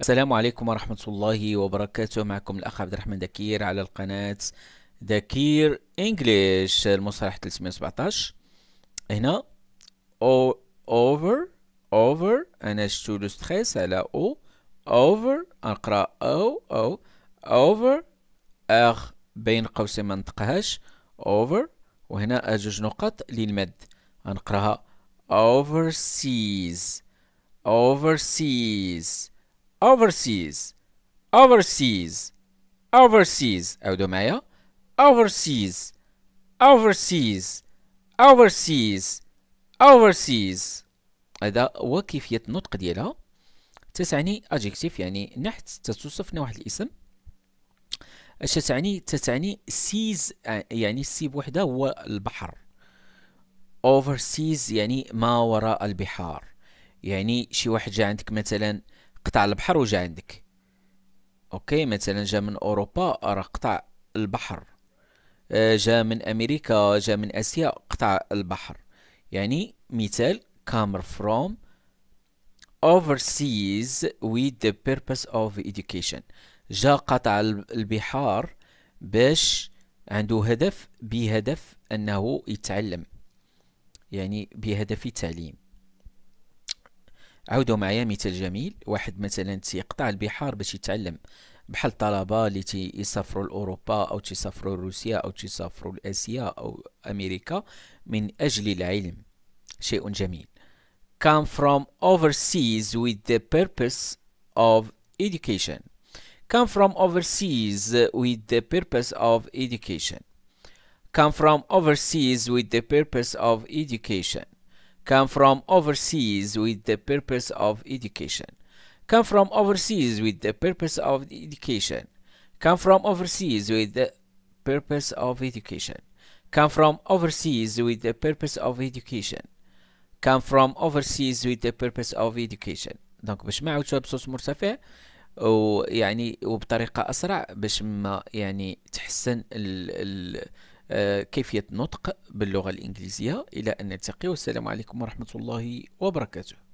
السلام عليكم ورحمة الله وبركاته معكم الأخ عبد الرحمن دكير على القناة دكير انجليش المصطلح 317 هنا او over over انا شتو لو ستريس على او over نقرا او او over أخ بين قوسين ما نطقهاش over وهنا آه جوج نقط للمد نقراها overseas overseas overseas overseas overseas او معايا overseas overseas overseas overseas هذا هو كيفية النطق ديالها تتعني أجيكتيف يعني نحت تتوصفنا واحد الاسم اش تعني تتعني سيز يعني سي بوحدة هو البحر overseas يعني ما وراء البحار يعني شي واحد جا عندك مثلا قطع البحر وجا عندك اوكي مثلا جا من اوروبا راه قطع البحر آه، جا من امريكا جا من اسيا قطع البحر يعني مثال come from overseas with the purpose of education جا قطع البحار باش عنده هدف بهدف انه يتعلم يعني بهدف التعليم عاودوا معايا مثال جميل واحد مثلا تيقطع البحار باش يتعلم بحال الطلبة اللي تيسافروا لأوروبا أو تيسافروا لروسيا أو تيسافروا لآسيا أو أمريكا من أجل العلم شيء جميل come from overseas with the purpose of education come from overseas with the purpose of education come from overseas with the purpose of education come from overseas with the purpose of education come from overseas with the purpose of education come from overseas with the purpose of education come from overseas with the purpose of education come from overseas with the purpose of education دونك باش ما يعاودش بصوص مرتفع ويعني وبطريقه اسرع باش ما يعني تحسن ال ال كيفية النطق باللغة الإنجليزية إلى أن نلتقي والسلام عليكم ورحمة الله وبركاته